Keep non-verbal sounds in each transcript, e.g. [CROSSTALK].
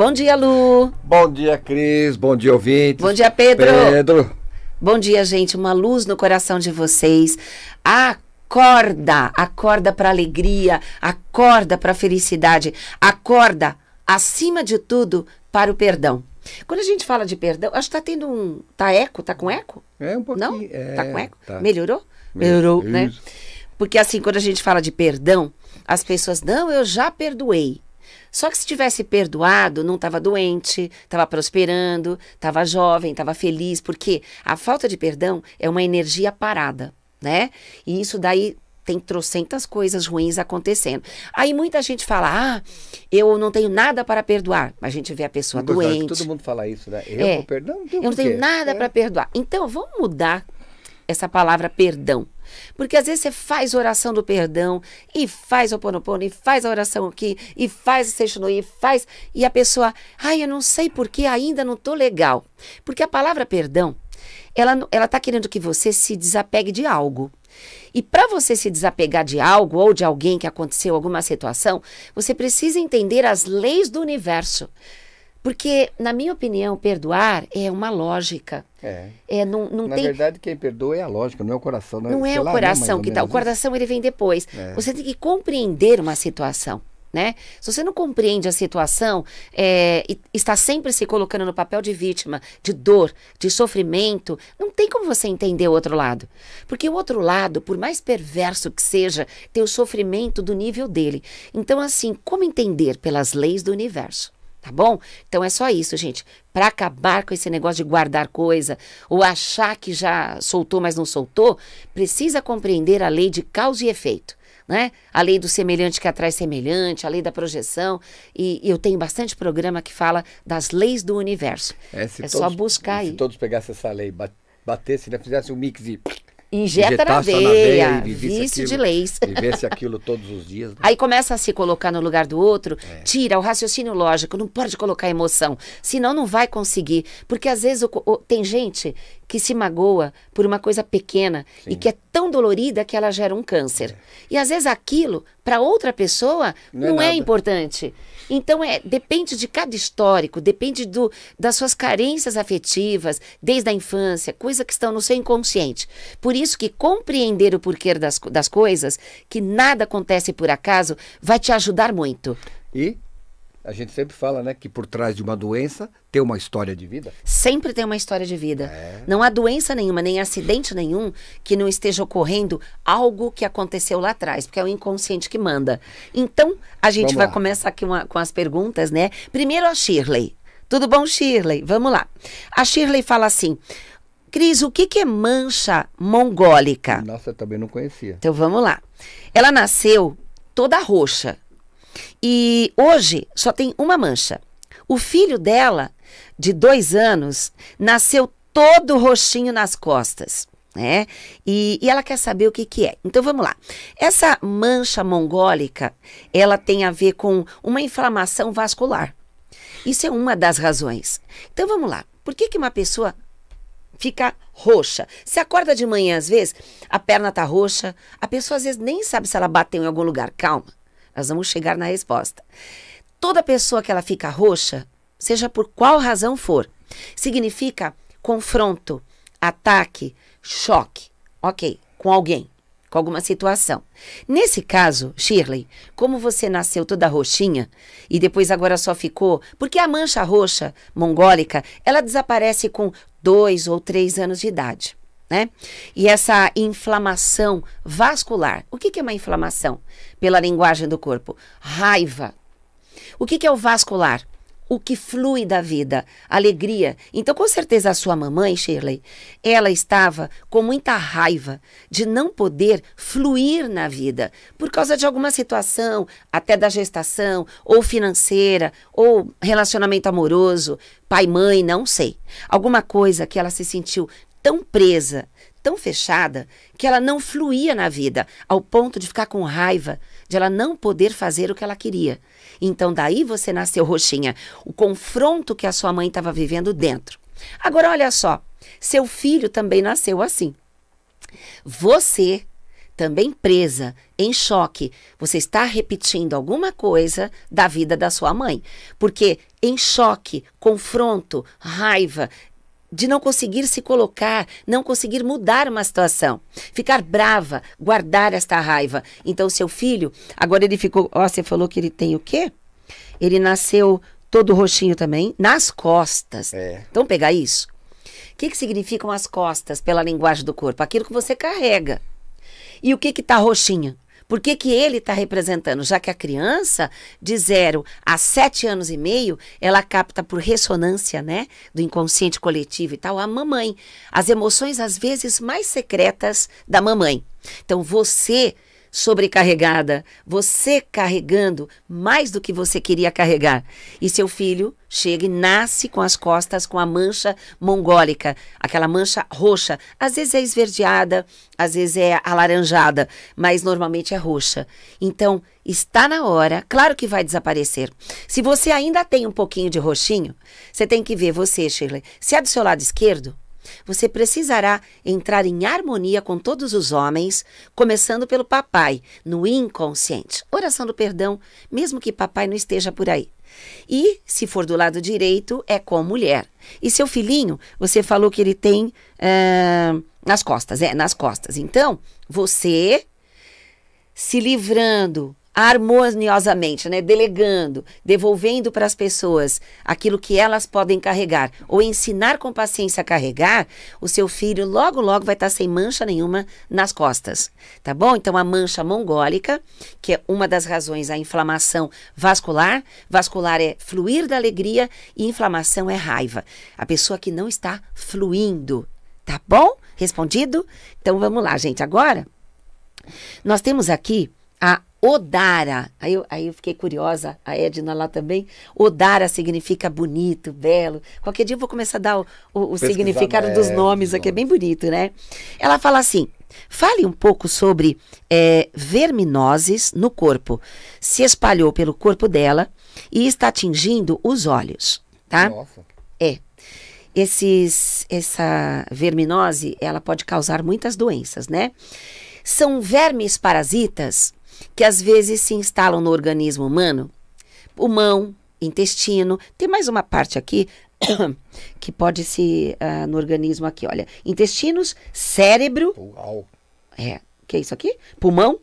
Bom dia, Lu. Bom dia, Cris. Bom dia, ouvintes. Bom dia, Pedro. Pedro. Bom dia, gente. Uma luz no coração de vocês. Acorda, acorda para alegria, acorda para felicidade, acorda acima de tudo para o perdão. Quando a gente fala de perdão, acho que tá tendo um. Tá eco? Tá com eco? É um pouquinho. Não? É, tá com eco? Tá. Melhorou? Melhorou, né? Isso. né? Porque assim, quando a gente fala de perdão, as pessoas, não, eu já perdoei. Só que se tivesse perdoado, não estava doente, estava prosperando, estava jovem, estava feliz, porque a falta de perdão é uma energia parada, né? E isso daí tem trocentas coisas ruins acontecendo. Aí muita gente fala: ah, eu não tenho nada para perdoar. A gente vê a pessoa doente. Todo mundo fala isso, né? Eu, é, eu não tenho nada é. para perdoar. Então, vamos mudar essa palavra perdão. Porque às vezes você faz oração do perdão e faz o ponopono, e faz a oração aqui, e faz o seixonoi, e faz. E a pessoa, ai, eu não sei porque ainda não tô legal. Porque a palavra perdão, ela, ela tá querendo que você se desapegue de algo. E para você se desapegar de algo ou de alguém que aconteceu alguma situação, você precisa entender as leis do universo. Porque, na minha opinião, perdoar é uma lógica. É. é não, não na tem... verdade, quem perdoa é a lógica, não é o coração. Não, né? não é, o né, coração que está. O coração ele vem depois. É. Você tem que compreender uma situação. Né? Se você não compreende a situação é, e está sempre se colocando no papel de vítima, de dor, de sofrimento, não tem como você entender o outro lado. Porque o outro lado, por mais perverso que seja, tem o sofrimento do nível dele. Então, assim, como entender pelas leis do universo? Tá bom? Então é só isso, gente. Para acabar com esse negócio de guardar coisa ou achar que já soltou, mas não soltou, precisa compreender a lei de causa e efeito. Né? A lei do semelhante que atrai semelhante, a lei da projeção. E, e eu tenho bastante programa que fala das leis do universo. É, é todos, só buscar aí. Se todos pegassem essa lei, batessem, né? fizessem um mix e Injeta na veia, vício de leis. Vivesse aquilo todos os dias. Né? Aí começa a se colocar no lugar do outro, é. tira o raciocínio lógico, não pode colocar emoção, senão não vai conseguir. Porque às vezes o, o, tem gente que se magoa por uma coisa pequena Sim. e que é tão dolorida que ela gera um câncer. É. E às vezes aquilo, para outra pessoa, não, é não é, é, importante. Então, é, depende de cada histórico, depende do, das suas carências afetivas, desde a infância, coisas que estão no seu inconsciente. Por isso que compreender o porquê das, das coisas, que nada acontece por acaso, vai te ajudar muito. E a gente sempre fala, né, que por trás de uma doença tem uma história de vida. Sempre tem uma história de vida. É. Não há doença nenhuma, nem acidente nenhum que não esteja ocorrendo algo que aconteceu lá atrás, porque é o inconsciente que manda. Então, a gente Vamos vai lá. começar aqui uma, com as perguntas, né? Primeiro a Shirley. Tudo bom, Shirley? Vamos lá. A Shirley fala assim: Cris, o que, que é mancha mongólica? Nossa, eu também não conhecia. Então vamos lá. Ela nasceu toda roxa, e hoje só tem uma mancha. O filho dela, de dois anos, nasceu todo roxinho nas costas. Né? E, e ela quer saber o que, que é. Então vamos lá. Essa mancha mongólica, ela tem a ver com uma inflamação vascular. Isso é uma das razões. Então vamos lá. Por que, que uma pessoa fica roxa. Se acorda de manhã, às vezes, a perna está roxa, a pessoa às vezes nem sabe se ela bateu em algum lugar. Calma. Nós vamos chegar na resposta. Toda pessoa que ela fica roxa, seja por qual razão for, significa confronto, ataque, choque, ok, com alguém, com alguma situação. Nesse caso, Shirley, como você nasceu toda roxinha e depois agora só ficou, porque a mancha roxa mongólica, ela desaparece com dois ou três anos de idade né? E essa inflamação vascular. O que, que é uma inflamação? Pela linguagem do corpo, raiva. O que, que é o vascular? o que flui da vida, alegria. Então, com certeza, a sua mamãe, Shirley, ela estava com muita raiva de não poder fluir na vida por causa de alguma situação, até da gestação, ou financeira, ou relacionamento amoroso, pai, mãe, não sei. Alguma coisa que ela se sentiu tão presa, tão fechada, que ela não fluía na vida, ao ponto de ficar com raiva, de ela não poder fazer o que ela queria. Então daí você nasceu roxinha, o confronto que a sua mãe estava vivendo dentro. Agora olha só, seu filho também nasceu assim. Você também presa, em choque, você está repetindo alguma coisa da vida da sua mãe, porque em choque, confronto, raiva, de não conseguir se colocar, não conseguir mudar uma situação, ficar brava, guardar esta raiva. Então, seu filho, agora ele ficou. Ó, você falou que ele tem o quê? Ele nasceu todo roxinho também, nas costas. É. Então, pegar isso. O que, que significam as costas pela linguagem do corpo? Aquilo que você carrega. E o que que tá roxinho? Por que, que ele está representando? Já que a criança, de zero a sete anos e meio, ela capta por ressonância, né? Do inconsciente coletivo e tal, a mamãe. As emoções, às vezes, mais secretas da mamãe. Então, você sobrecarregada, você carregando mais do que você queria carregar. E seu filho chega e nasce com as costas com a mancha mongólica, aquela mancha roxa. Às vezes é esverdeada, às vezes é alaranjada, mas normalmente é roxa. Então, está na hora, claro que vai desaparecer. Se você ainda tem um pouquinho de roxinho, você tem que ver você, Shirley. Se é do seu lado esquerdo, você precisará entrar em harmonia com todos os homens, começando pelo papai, no inconsciente. Oração do perdão, mesmo que papai não esteja por aí. E, se for do lado direito, é com mulher. E seu filhinho, você falou que ele tem ah, nas costas, é, nas costas. Então, você se livrando harmoniosamente, né, delegando, devolvendo para as pessoas aquilo que elas podem carregar, ou ensinar com paciência a carregar, o seu filho logo logo vai estar tá sem mancha nenhuma nas costas, tá bom? Então a mancha mongólica, que é uma das razões a inflamação vascular, vascular é fluir da alegria e inflamação é raiva. A pessoa que não está fluindo, tá bom? Respondido? Então vamos lá, gente, agora nós temos aqui a Odara. Aí eu, aí eu fiquei curiosa, a Edna lá também. Odara significa bonito, belo. Qualquer dia eu vou começar a dar o, o, o significado dos nomes aqui, é bem bonito, né? Ela fala assim: fale um pouco sobre é, verminoses no corpo. Se espalhou pelo corpo dela e está atingindo os olhos, tá? Nossa. É. Esses, essa verminose, ela pode causar muitas doenças, né? São vermes parasitas que às vezes se instalam no organismo humano, pulmão, intestino, tem mais uma parte aqui [COUGHS] que pode se uh, no organismo aqui, olha, intestinos, cérebro, Uau. é, que é isso aqui? Pulmão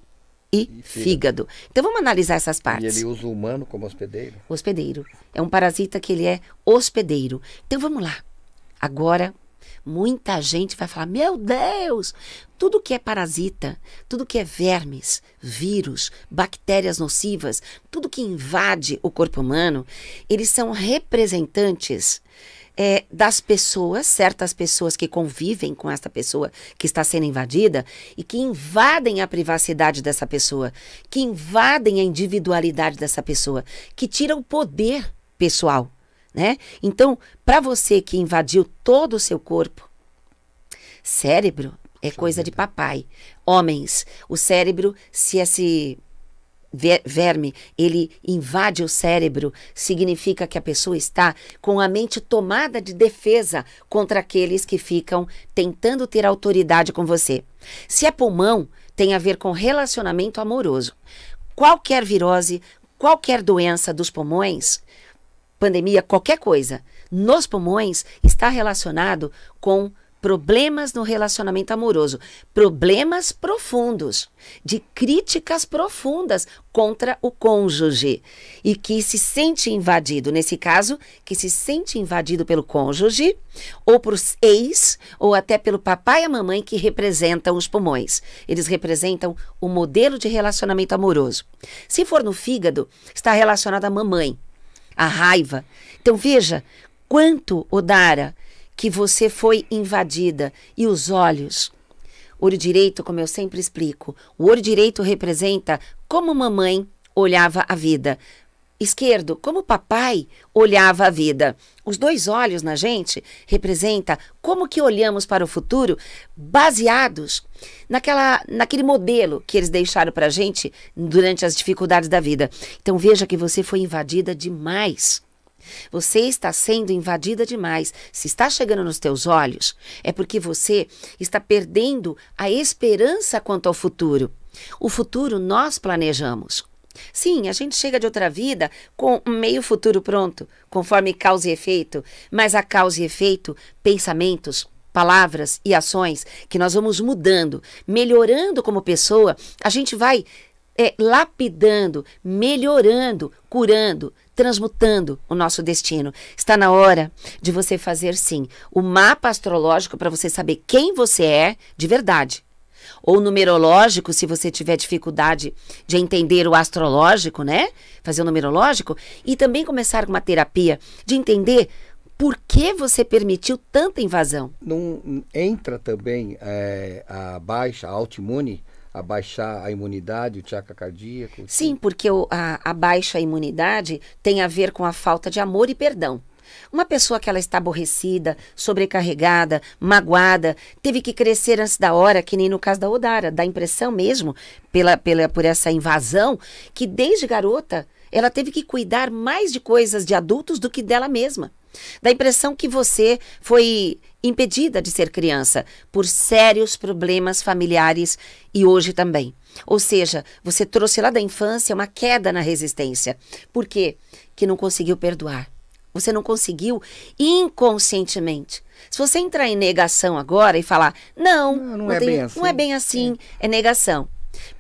e, e fígado. fígado. Então vamos analisar essas partes. E ele usa o humano como hospedeiro? Hospedeiro. É um parasita que ele é hospedeiro. Então vamos lá. Agora muita gente vai falar: meu Deus, tudo que é parasita, tudo que é vermes, vírus, bactérias nocivas, tudo que invade o corpo humano, eles são representantes é, das pessoas, certas pessoas que convivem com essa pessoa que está sendo invadida e que invadem a privacidade dessa pessoa, que invadem a individualidade dessa pessoa, que tiram o poder pessoal né? Então, para você que invadiu todo o seu corpo, cérebro é coisa de então. papai. Homens, o cérebro, se esse verme, ele invade o cérebro, significa que a pessoa está com a mente tomada de defesa contra aqueles que ficam tentando ter autoridade com você. Se é pulmão, tem a ver com relacionamento amoroso. Qualquer virose, qualquer doença dos pulmões, pandemia, qualquer coisa, nos pulmões está relacionado com problemas no relacionamento amoroso, problemas profundos, de críticas profundas contra o cônjuge e que se sente invadido, nesse caso, que se sente invadido pelo cônjuge ou por ex ou até pelo papai e a mamãe que representam os pulmões. Eles representam o modelo de relacionamento amoroso. Se for no fígado, está relacionado à mamãe a raiva. Então veja quanto, Odara, que você foi invadida e os olhos. Olho direito, como eu sempre explico, o olho direito representa como mamãe olhava a vida esquerdo, como papai olhava a vida. Os dois olhos na gente representa como que olhamos para o futuro baseados naquela, naquele modelo que eles deixaram para a gente durante as dificuldades da vida. Então veja que você foi invadida demais. Você está sendo invadida demais. Se está chegando nos teus olhos, é porque você está perdendo a esperança quanto ao futuro. O futuro nós planejamos. Sim, a gente chega de outra vida com meio futuro pronto, conforme causa e efeito, mas a causa e efeito, pensamentos, palavras e ações que nós vamos mudando, melhorando como pessoa, a gente vai é, lapidando, melhorando, curando, transmutando o nosso destino. Está na hora de você fazer sim o mapa astrológico para você saber quem você é de verdade ou numerológico, se você tiver dificuldade de entender o astrológico, né? Fazer o numerológico e também começar com uma terapia de entender por que você permitiu tanta invasão? Não entra também é, a baixa, a autoimune, a baixar a imunidade, o tchaca cardíaco? Sim, porque o, a, a baixa imunidade tem a ver com a falta de amor e perdão. Uma pessoa que ela está aborrecida, sobrecarregada, magoada, teve que crescer antes da hora, que nem no caso da Odara, dá impressão mesmo, pela, pela, por essa invasão, que desde garota ela teve que cuidar mais de coisas de adultos do que dela mesma. Dá a impressão que você foi impedida de ser criança por sérios problemas familiares e hoje também. Ou seja, você trouxe lá da infância uma queda na resistência. Por quê? Que não conseguiu perdoar você não conseguiu inconscientemente. Se você entrar em negação agora e falar, não, não, ah, não, não é, tem, bem assim. não é assim. bem assim, é, é negação.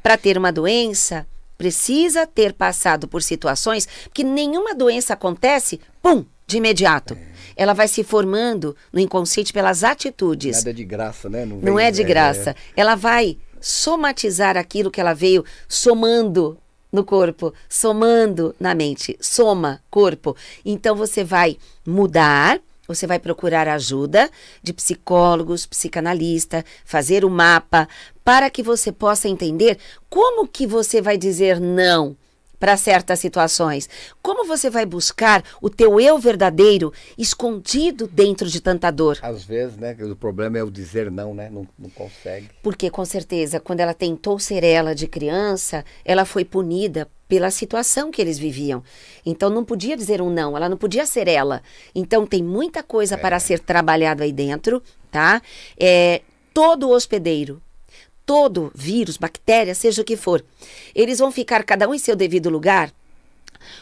Para ter uma doença, precisa ter passado por situações que nenhuma doença acontece, pum, de imediato. É. Ela vai se formando no inconsciente pelas atitudes. Nada é de graça, né? Não, não é de é, graça. É. Ela vai somatizar aquilo que ela veio somando no corpo, somando na mente, soma corpo. Então você vai mudar você vai procurar ajuda de psicólogos, psicanalista, fazer o um mapa para que você possa entender como que você vai dizer não para certas situações? Como você vai buscar o teu eu verdadeiro escondido dentro de tanta dor? Às vezes, né? O problema é o dizer não, né? Não, não consegue. Porque, com certeza, quando ela tentou ser ela de criança, ela foi punida pela situação que eles viviam. Então não podia dizer um não, ela não podia ser ela. Então tem muita coisa é. para ser trabalhada aí dentro, tá? É, todo hospedeiro todo vírus, bactéria, seja o que for, eles vão ficar cada um em seu devido lugar.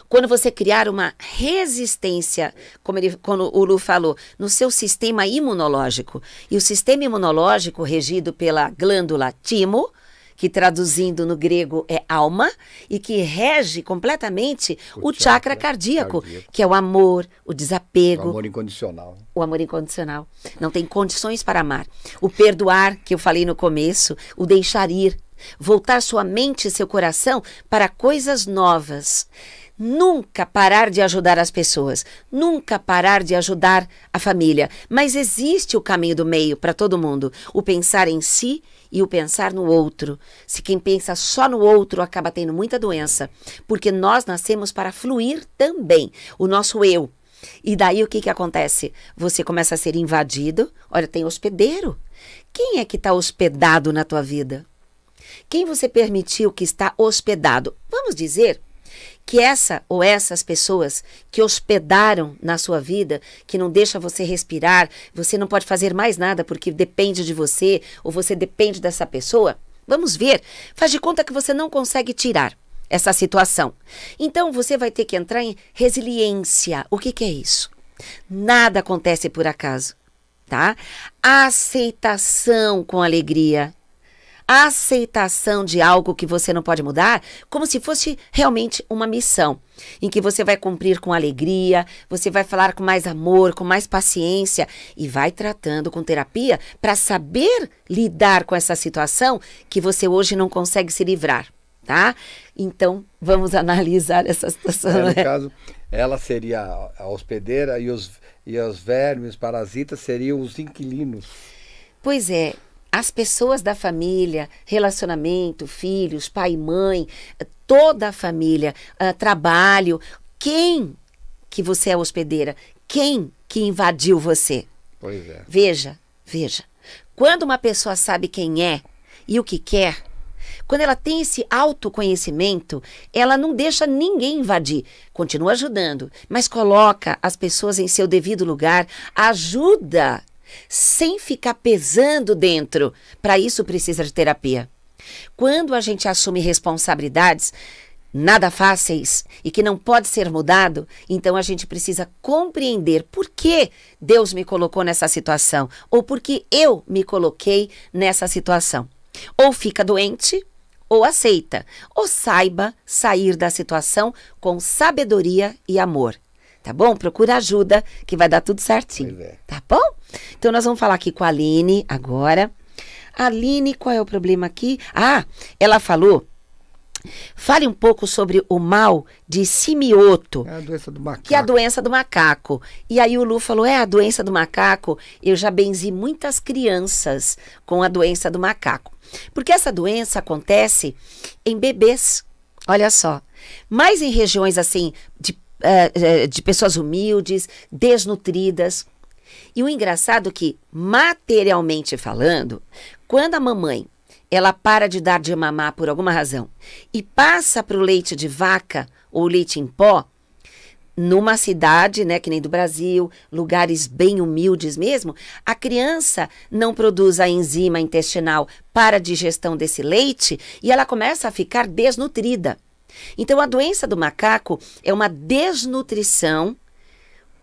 Quando você criar uma resistência, como, ele, como o Lu falou, no seu sistema imunológico, e o sistema imunológico regido pela glândula timo, que traduzindo no grego é alma, e que rege completamente o, o chakra, chakra cardíaco, cardíaco, que é o amor, o desapego. O amor incondicional. O amor incondicional. Não tem condições para amar. O perdoar, que eu falei no começo, o deixar ir, voltar sua mente e seu coração para coisas novas. Nunca parar de ajudar as pessoas, nunca parar de ajudar a família. Mas existe o caminho do meio para todo mundo: o pensar em si e o pensar no outro. Se quem pensa só no outro acaba tendo muita doença, porque nós nascemos para fluir também o nosso eu. E daí o que, que acontece? Você começa a ser invadido. Olha, tem hospedeiro. Quem é que está hospedado na tua vida? Quem você permitiu que está hospedado? Vamos dizer que essa ou essas pessoas que hospedaram na sua vida, que não deixa você respirar, você não pode fazer mais nada porque depende de você ou você depende dessa pessoa, vamos ver, faz de conta que você não consegue tirar essa situação. Então você vai ter que entrar em resiliência. O que, que é isso? Nada acontece por acaso, tá? Aceitação com alegria aceitação de algo que você não pode mudar, como se fosse realmente uma missão, em que você vai cumprir com alegria, você vai falar com mais amor, com mais paciência e vai tratando com terapia para saber lidar com essa situação que você hoje não consegue se livrar, tá? Então, vamos analisar essa situação. É, no né? caso, ela seria a hospedeira e os, e os vermes parasitas seriam os inquilinos. Pois é, as pessoas da família, relacionamento, filhos, pai e mãe, toda a família, uh, trabalho, quem que você é hospedeira? Quem que invadiu você? Pois é. Veja, veja. Quando uma pessoa sabe quem é e o que quer, quando ela tem esse autoconhecimento, ela não deixa ninguém invadir. Continua ajudando, mas coloca as pessoas em seu devido lugar, ajuda sem ficar pesando dentro. Para isso precisa de terapia. Quando a gente assume responsabilidades nada fáceis e que não pode ser mudado, então a gente precisa compreender por que Deus me colocou nessa situação ou por que eu me coloquei nessa situação. Ou fica doente, ou aceita, ou saiba sair da situação com sabedoria e amor tá bom? Procura ajuda que vai dar tudo certinho, é. tá bom? Então nós vamos falar aqui com a Aline agora. Aline, qual é o problema aqui? Ah, ela falou. Fale um pouco sobre o mal de simioto. É a doença do macaco. Que é a doença do macaco. E aí o Lu falou: é a doença do macaco. Eu já benzi muitas crianças com a doença do macaco. Porque essa doença acontece em bebês. Olha só. Mas em regiões assim de é, é, de pessoas humildes, desnutridas. E o engraçado é que, materialmente falando, quando a mamãe ela para de dar de mamar por alguma razão e passa para o leite de vaca ou leite em pó, numa cidade, né, que nem do Brasil, lugares bem humildes mesmo, a criança não produz a enzima intestinal para a digestão desse leite e ela começa a ficar desnutrida. Então, a doença do macaco é uma desnutrição,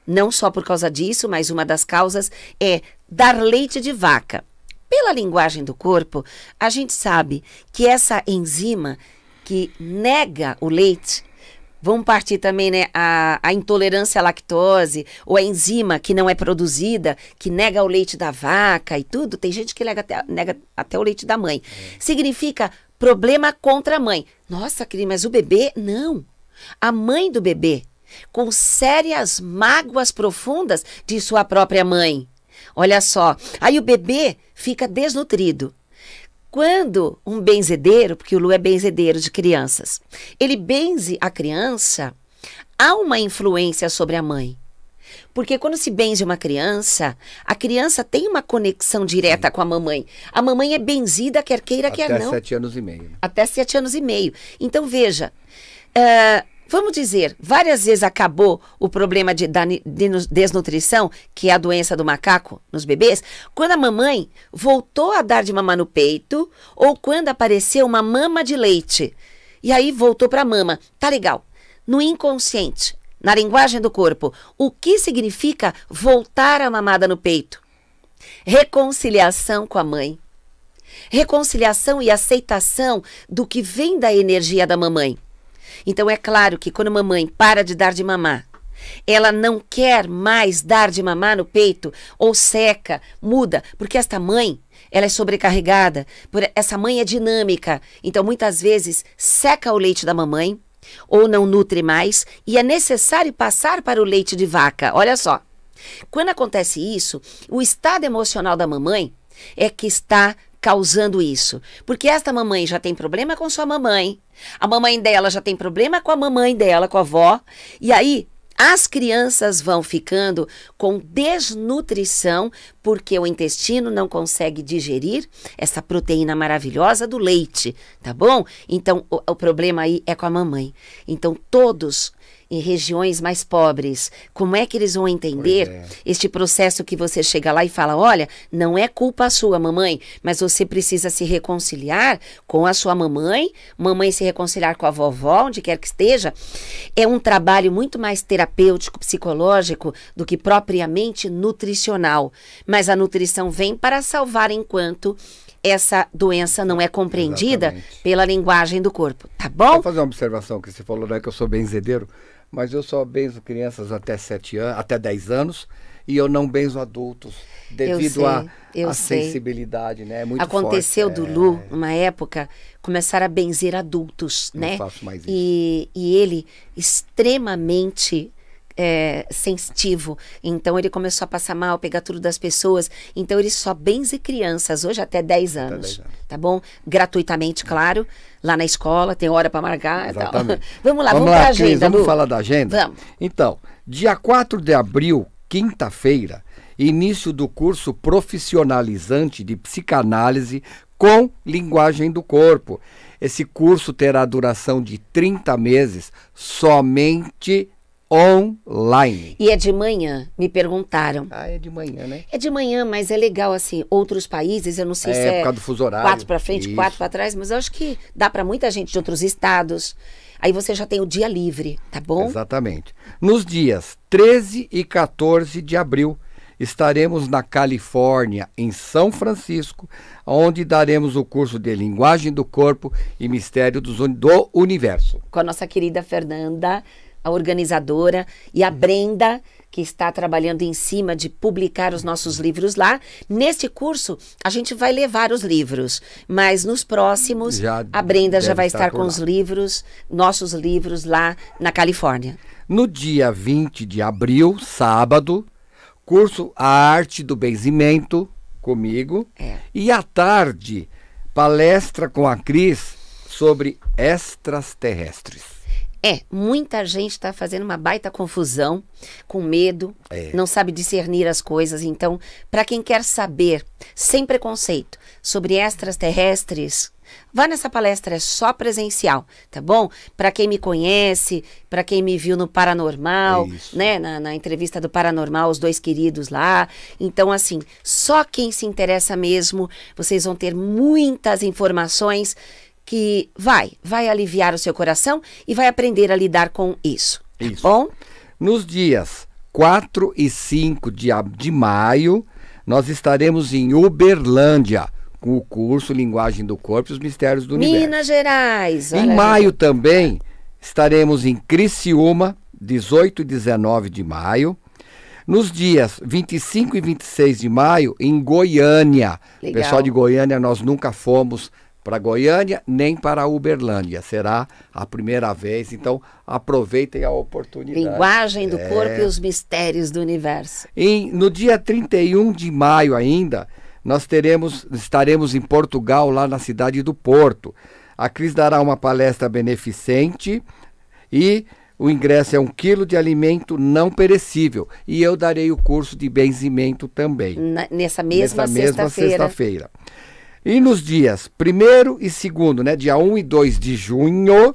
não só por causa disso, mas uma das causas é dar leite de vaca. Pela linguagem do corpo, a gente sabe que essa enzima que nega o leite Vamos partir também, né, a, a, intolerância à lactose, ou a enzima que não é produzida, que nega o leite da vaca e tudo. Tem gente que nega até, nega até o leite da mãe. É. Significa Problema contra a mãe. Nossa, querida, mas o bebê? Não. A mãe do bebê, com sérias mágoas profundas de sua própria mãe. Olha só. Aí o bebê fica desnutrido. Quando um benzedeiro, porque o Lu é benzedeiro de crianças, ele benze a criança, há uma influência sobre a mãe. Porque quando se benze uma criança, a criança tem uma conexão direta Sim. com a mamãe. A mamãe é benzida, quer queira, Até quer não. Até sete anos e meio. Né? Até sete anos e meio. Então, veja. Uh, vamos dizer, várias vezes acabou o problema de, da, de desnutrição, que é a doença do macaco nos bebês, quando a mamãe voltou a dar de mamar no peito ou quando apareceu uma mama de leite. E aí voltou para a mama. Tá legal. No inconsciente, na linguagem do corpo, o que significa voltar a mamada no peito. Reconciliação com a mãe. Reconciliação e aceitação do que vem da energia da mamãe. Então é claro que quando a mamãe para de dar de mamar, ela não quer mais dar de mamar no peito ou seca, muda, porque esta mãe, ela é sobrecarregada, essa mãe é dinâmica. Então muitas vezes seca o leite da mamãe, ou não nutre mais e é necessário passar para o leite de vaca. Olha só. Quando acontece isso, o estado emocional da mamãe é que está causando isso. Porque esta mamãe já tem problema com sua mamãe, a mamãe dela já tem problema com a mamãe dela, com a avó, e aí as crianças vão ficando com desnutrição porque o intestino não consegue digerir essa proteína maravilhosa do leite, tá bom? Então o, o problema aí é com a mamãe. Então todos em regiões mais pobres. Como é que eles vão entender é. este processo que você chega lá e fala: olha, não é culpa sua, mamãe, mas você precisa se reconciliar com a sua mamãe, mamãe se reconciliar com a vovó, onde quer que esteja. É um trabalho muito mais terapêutico, psicológico, do que propriamente nutricional. Mas a nutrição vem para salvar enquanto essa doença não é compreendida Exatamente. pela linguagem do corpo, tá bom? Vou fazer uma observação que você falou, né, que eu sou benzedeiro mas eu só benzo crianças até 7 anos, até 10 anos, e eu não benzo adultos devido à sensibilidade, né? É muito Aconteceu forte, do é... Lu, uma época, começar a benzer adultos, não né? Faço mais isso. E, e ele extremamente é, sensitivo. Então ele começou a passar mal, pegar tudo das pessoas. Então ele só benze crianças hoje até 10 anos, até 10 anos. tá bom? Gratuitamente, claro. Lá na escola tem hora para marcar. Tá? Exatamente. [LAUGHS] vamos lá, vamos, vamos lá, pra agenda. vamos Lu. falar da agenda? Vamos. Então, dia 4 de abril, quinta-feira, início do curso profissionalizante de psicanálise com linguagem do corpo. Esse curso terá duração de 30 meses somente online. E é de manhã, me perguntaram. Ah, é de manhã, né? É de manhã, mas é legal assim. Outros países, eu não sei é, se é. por causa do fuso horário. Quatro para frente, Isso. quatro para trás, mas eu acho que dá para muita gente de outros estados. Aí você já tem o dia livre, tá bom? Exatamente. Nos dias 13 e 14 de abril, estaremos na Califórnia, em São Francisco, onde daremos o curso de Linguagem do Corpo e Mistério do Universo. Com a nossa querida Fernanda a organizadora, e a uhum. Brenda, que está trabalhando em cima de publicar os nossos livros lá. Neste curso, a gente vai levar os livros, mas nos próximos, já a Brenda já vai tá estar, estar com lá. os livros, nossos livros lá na Califórnia. No dia 20 de abril, sábado, curso A Arte do Benzimento comigo. É. E à tarde, palestra com a Cris sobre extraterrestres. É, muita gente está fazendo uma baita confusão, com medo, é. não sabe discernir as coisas. Então, para quem quer saber, sem preconceito, sobre extraterrestres, vá nessa palestra, é só presencial, tá bom? Para quem me conhece, para quem me viu no Paranormal, é né? Na, na entrevista do Paranormal, os dois queridos lá. Então, assim, só quem se interessa mesmo, vocês vão ter muitas informações que vai, vai aliviar o seu coração e vai aprender a lidar com isso. Tá isso. Bom? Nos dias 4 e 5 de, de maio, nós estaremos em Uberlândia com o curso Linguagem do Corpo e os Mistérios do Minas Universo. Minas Gerais. Em maio também estaremos em Criciúma, 18 e 19 de maio. Nos dias 25 e 26 de maio, em Goiânia. Legal. Pessoal de Goiânia, nós nunca fomos para Goiânia nem para Uberlândia. Será a primeira vez, então aproveitem a oportunidade. Linguagem do é. corpo e os mistérios do universo. no dia 31 de maio ainda, nós teremos estaremos em Portugal, lá na cidade do Porto. A Cris dará uma palestra beneficente e o ingresso é um quilo de alimento não perecível. E eu darei o curso de benzimento também. Na, nessa mesma sexta-feira. Nessa mesma sexta-feira. sexta feira e nos dias 1 e 2, né, dia 1 e 2 de junho,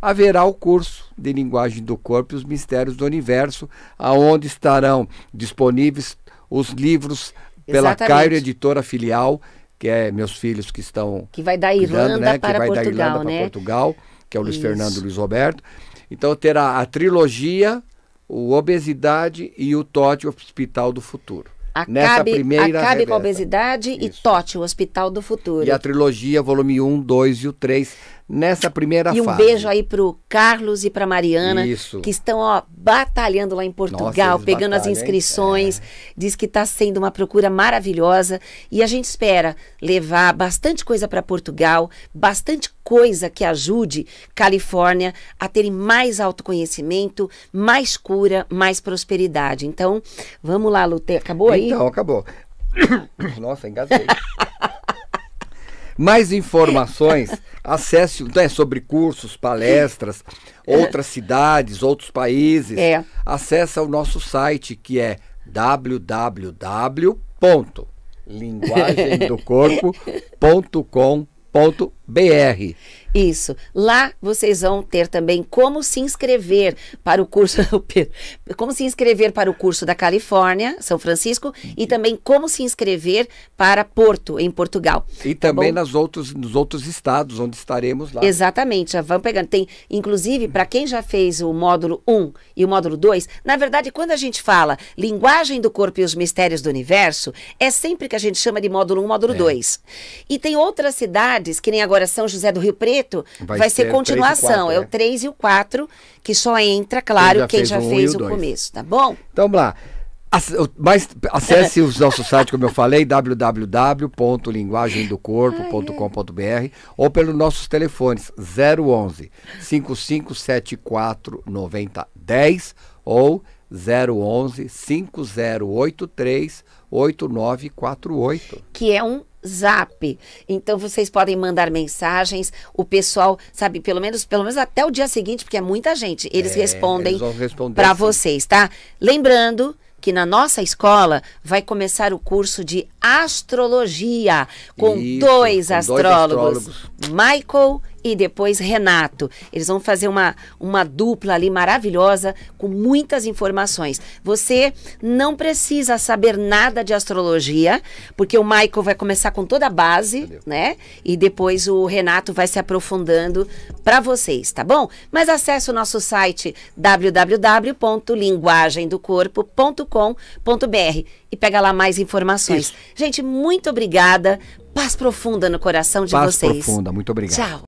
haverá o curso de linguagem do corpo e os mistérios do universo, aonde estarão disponíveis os livros pela Cairo Editora Filial, que é meus filhos que estão que vai da Irlanda cuidando, né? para que vai Portugal, da Irlanda né? Portugal, que é o Luiz Isso. Fernando e Luiz Roberto. Então terá a trilogia, o Obesidade e o Tote Hospital do Futuro. Acabe, nessa primeira Acabe com a obesidade Isso. e Tote, o Hospital do Futuro. E a trilogia, volume 1, 2 e o 3 nessa primeira fase. E um beijo aí pro Carlos e para Mariana, Isso. que estão ó, batalhando lá em Portugal, Nossa, pegando batalham, as inscrições. É. Diz que está sendo uma procura maravilhosa e a gente espera levar bastante coisa para Portugal, bastante coisa que ajude Califórnia a terem mais autoconhecimento, mais cura, mais prosperidade. Então, vamos lá, Lutero. Acabou aí? Então, acabou. [COUGHS] Nossa, engasguei. [LAUGHS] Mais informações, acesse né, sobre cursos, palestras, outras cidades, outros países. É. Acesse o nosso site que é www. Isso. Lá vocês vão ter também como se inscrever para o curso [LAUGHS] como se inscrever para o curso da Califórnia, São Francisco, e uhum. também como se inscrever para Porto, em Portugal. E tá também nas outros, nos outros estados onde estaremos lá. Exatamente, já vão pegando. Tem, inclusive, para quem já fez o módulo 1 e o módulo 2, na verdade, quando a gente fala linguagem do corpo e os mistérios do universo, é sempre que a gente chama de módulo 1, módulo é. 2. E tem outras cidades, que nem agora São José do Rio Preto, quarto vai, vai ser, ser continuação. 4, é. é o 3 é. e o 4, que só entra, claro, quem já quem fez, já fez o, começo, tá bom? Então, vamos lá. Mas acesse o nosso site, como eu falei, www.linguagemdocorpo.com.br ou pelos nossos telefones 011 5574 9010 ou 011 5083 8948. Que é um Zap. Então vocês podem mandar mensagens, o pessoal, sabe, pelo menos, pelo menos até o dia seguinte, porque é muita gente, eles é, respondem para assim. vocês, tá? Lembrando que na nossa escola vai começar o curso de astrologia com, Isso, dois, com astrólogos, dois astrólogos, Michael e depois Renato. Eles vão fazer uma, uma dupla ali maravilhosa com muitas informações. Você não precisa saber nada de astrologia, porque o Michael vai começar com toda a base, Valeu. né? E depois o Renato vai se aprofundando para vocês, tá bom? Mas acesse o nosso site www.linguagemdocorpo.com.br e pega lá mais informações. Isso. Gente, muito obrigada. Paz profunda no coração de Paz vocês. Paz profunda, muito obrigado. Tchau.